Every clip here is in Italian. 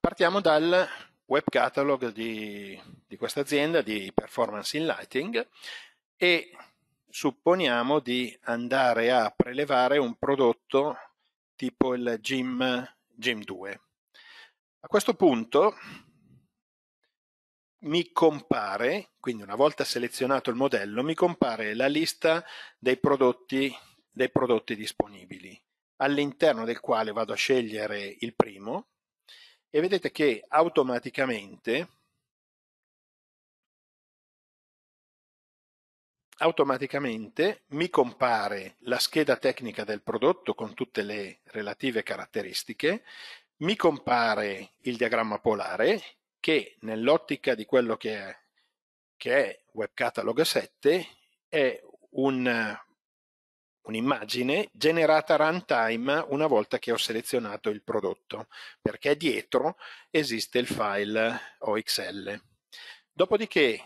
Partiamo dal web catalog di, di questa azienda di performance in lighting e supponiamo di andare a prelevare un prodotto tipo il Gym, GIM 2. A questo punto mi compare, quindi una volta selezionato il modello, mi compare la lista dei prodotti, dei prodotti disponibili, all'interno del quale vado a scegliere il primo e vedete che automaticamente automaticamente mi compare la scheda tecnica del prodotto con tutte le relative caratteristiche, mi compare il diagramma polare che nell'ottica di quello che è, che è Web Catalog 7 è un un'immagine generata runtime una volta che ho selezionato il prodotto, perché dietro esiste il file OXL. Dopodiché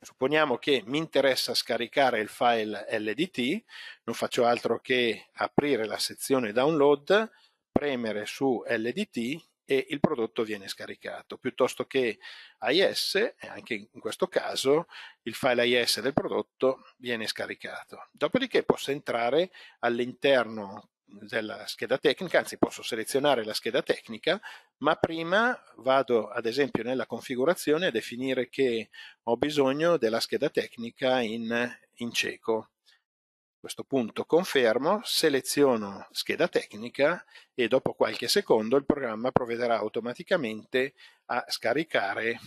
supponiamo che mi interessa scaricare il file LDT, non faccio altro che aprire la sezione download, premere su LDT e il prodotto viene scaricato, piuttosto che AIS, anche in questo caso il file AIS del prodotto viene scaricato. Dopodiché posso entrare all'interno della scheda tecnica, anzi posso selezionare la scheda tecnica, ma prima vado ad esempio nella configurazione a definire che ho bisogno della scheda tecnica in, in cieco questo punto confermo, seleziono scheda tecnica e dopo qualche secondo il programma provvederà automaticamente a scaricare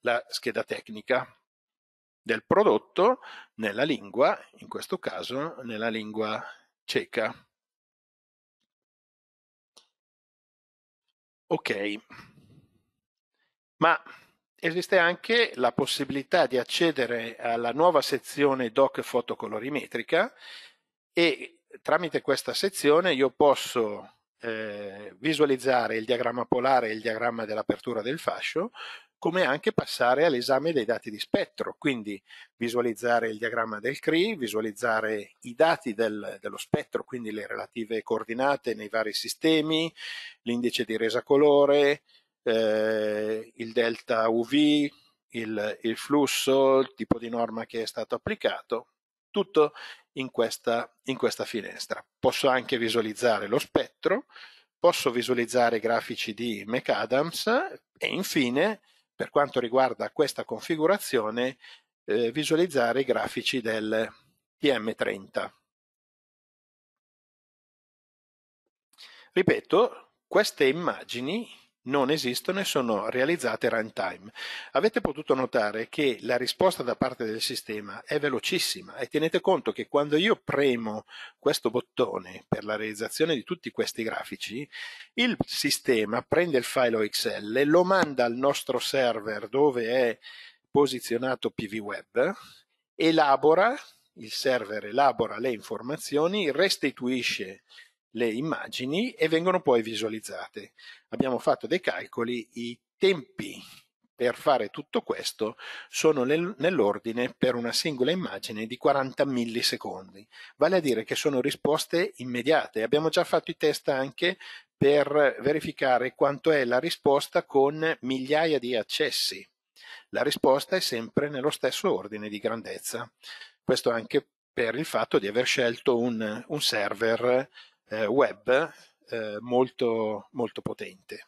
la scheda tecnica del prodotto nella lingua, in questo caso nella lingua cieca. Ok, ma esiste anche la possibilità di accedere alla nuova sezione doc fotocalorimetrica e tramite questa sezione io posso eh, visualizzare il diagramma polare e il diagramma dell'apertura del fascio come anche passare all'esame dei dati di spettro, quindi visualizzare il diagramma del CRI, visualizzare i dati del, dello spettro, quindi le relative coordinate nei vari sistemi, l'indice di resa colore, eh, il delta UV, il, il, flusso, il tipo di norma che è stato applicato, tutto in questa, in questa finestra. Posso anche visualizzare lo spettro, posso visualizzare i grafici di McAdams e infine, per quanto riguarda questa configurazione, eh, visualizzare i grafici del TM30. Ripeto, queste immagini non esistono e sono realizzate runtime. Avete potuto notare che la risposta da parte del sistema è velocissima e tenete conto che quando io premo questo bottone per la realizzazione di tutti questi grafici, il sistema prende il file OXL, lo manda al nostro server dove è posizionato PVWeb, elabora, il server elabora le informazioni, restituisce le immagini e vengono poi visualizzate. Abbiamo fatto dei calcoli, i tempi per fare tutto questo sono nell'ordine per una singola immagine di 40 millisecondi, vale a dire che sono risposte immediate. Abbiamo già fatto i test anche per verificare quanto è la risposta con migliaia di accessi. La risposta è sempre nello stesso ordine di grandezza. Questo anche per il fatto di aver scelto un, un server eh, web eh, molto, molto potente.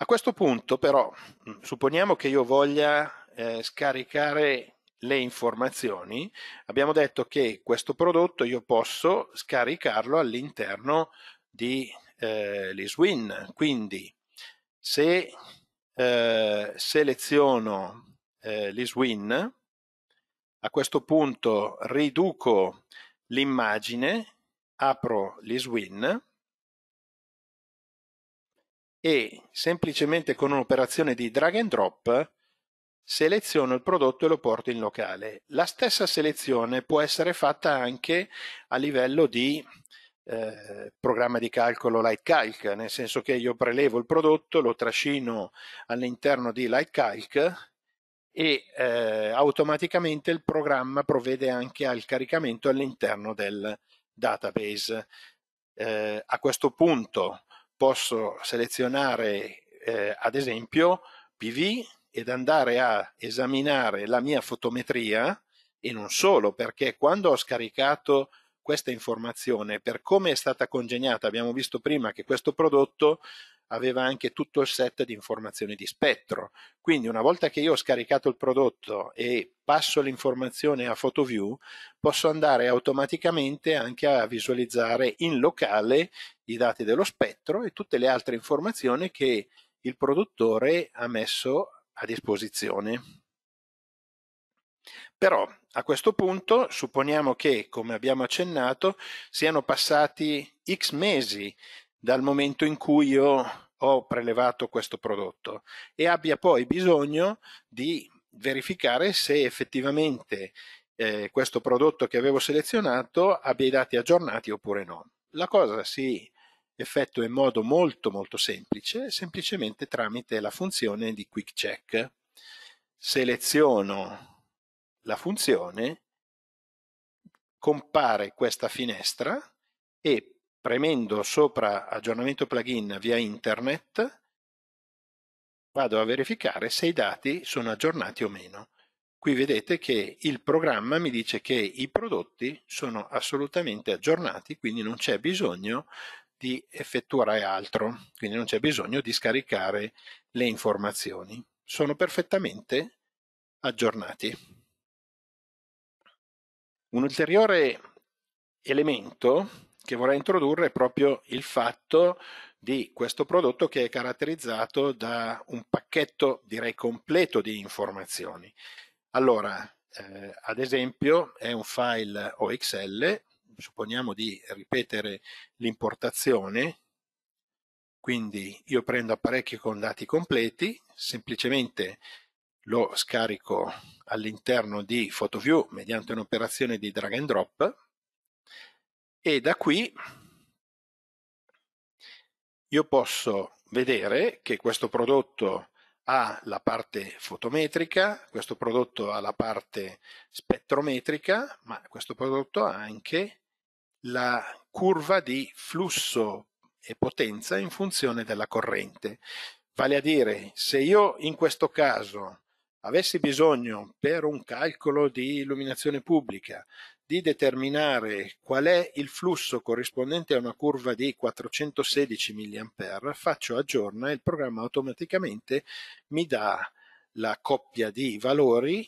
A questo punto però mm, supponiamo che io voglia eh, scaricare le informazioni, abbiamo detto che questo prodotto io posso scaricarlo all'interno di eh, LeaseWin, quindi se eh, seleziono eh, LeaseWin, a questo punto riduco l'immagine, apro l'iswin e semplicemente con un'operazione di drag and drop seleziono il prodotto e lo porto in locale. La stessa selezione può essere fatta anche a livello di eh, programma di calcolo LightCalc, nel senso che io prelevo il prodotto, lo trascino all'interno di LightCalc e eh, automaticamente il programma provvede anche al caricamento all'interno del database. Eh, a questo punto posso selezionare eh, ad esempio PV ed andare a esaminare la mia fotometria e non solo perché quando ho scaricato questa informazione per come è stata congegnata abbiamo visto prima che questo prodotto aveva anche tutto il set di informazioni di spettro. Quindi una volta che io ho scaricato il prodotto e passo l'informazione a PhotoView, posso andare automaticamente anche a visualizzare in locale i dati dello spettro e tutte le altre informazioni che il produttore ha messo a disposizione. Però a questo punto supponiamo che, come abbiamo accennato, siano passati x mesi dal momento in cui io ho prelevato questo prodotto e abbia poi bisogno di verificare se effettivamente eh, questo prodotto che avevo selezionato abbia i dati aggiornati oppure no. La cosa si effettua in modo molto molto semplice, semplicemente tramite la funzione di quick check. Seleziono la funzione, compare questa finestra e Premendo sopra aggiornamento plugin via internet vado a verificare se i dati sono aggiornati o meno. Qui vedete che il programma mi dice che i prodotti sono assolutamente aggiornati, quindi non c'è bisogno di effettuare altro, quindi non c'è bisogno di scaricare le informazioni. Sono perfettamente aggiornati. Un ulteriore elemento che vorrei introdurre è proprio il fatto di questo prodotto che è caratterizzato da un pacchetto direi completo di informazioni. Allora, eh, ad esempio è un file OXL, supponiamo di ripetere l'importazione, quindi io prendo apparecchio con dati completi, semplicemente lo scarico all'interno di PhotoView mediante un'operazione di drag and drop e da qui io posso vedere che questo prodotto ha la parte fotometrica, questo prodotto ha la parte spettrometrica, ma questo prodotto ha anche la curva di flusso e potenza in funzione della corrente. Vale a dire, se io in questo caso avessi bisogno per un calcolo di illuminazione pubblica di determinare qual è il flusso corrispondente a una curva di 416 mA, faccio aggiorna e il programma automaticamente mi dà la coppia di valori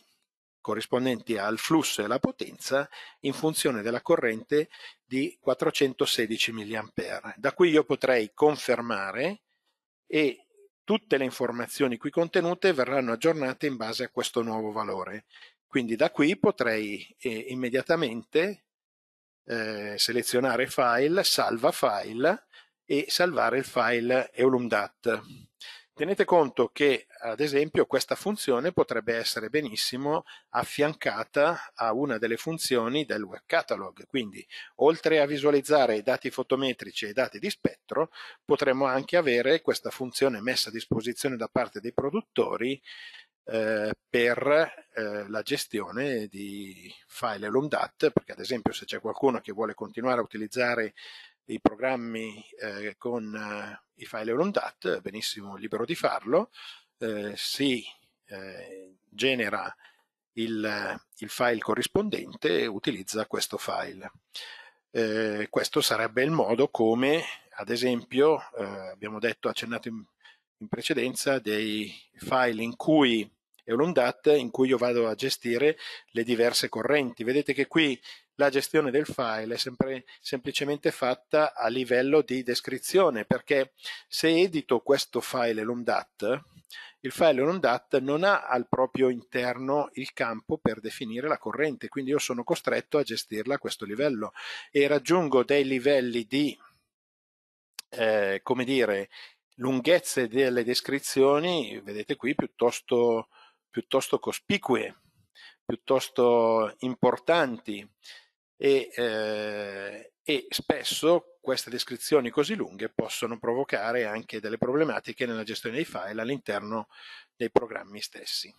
corrispondenti al flusso e alla potenza in funzione della corrente di 416 mA. Da qui io potrei confermare e tutte le informazioni qui contenute verranno aggiornate in base a questo nuovo valore. Quindi da qui potrei eh, immediatamente eh, selezionare file, salva file e salvare il file eulumdat. Tenete conto che ad esempio questa funzione potrebbe essere benissimo affiancata a una delle funzioni del web catalog, quindi oltre a visualizzare i dati fotometrici e i dati di spettro potremmo anche avere questa funzione messa a disposizione da parte dei produttori eh, per eh, la gestione di file LUMDAT, perché ad esempio se c'è qualcuno che vuole continuare a utilizzare i programmi eh, con eh, i file LUMDAT, benissimo libero di farlo, eh, si eh, genera il, il, file corrispondente e utilizza questo file. questo sarebbe il modo come, ad esempio, abbiamo detto, accennato in, in precedenza dei file in cui è un un'ondata in cui io vado a gestire le diverse correnti. Vedete che qui la gestione del file è sempre semplicemente fatta a livello di descrizione, perché se edito questo file LOMDAT, il file LOMDAT non ha al proprio interno il campo per definire la corrente, quindi io sono costretto a gestirla a questo livello e raggiungo dei livelli di, eh, come dire, lunghezze delle descrizioni, vedete qui, piuttosto, piuttosto cospicue, piuttosto importanti e, eh, e spesso queste descrizioni così lunghe possono provocare anche delle problematiche nella gestione dei file all'interno dei programmi stessi.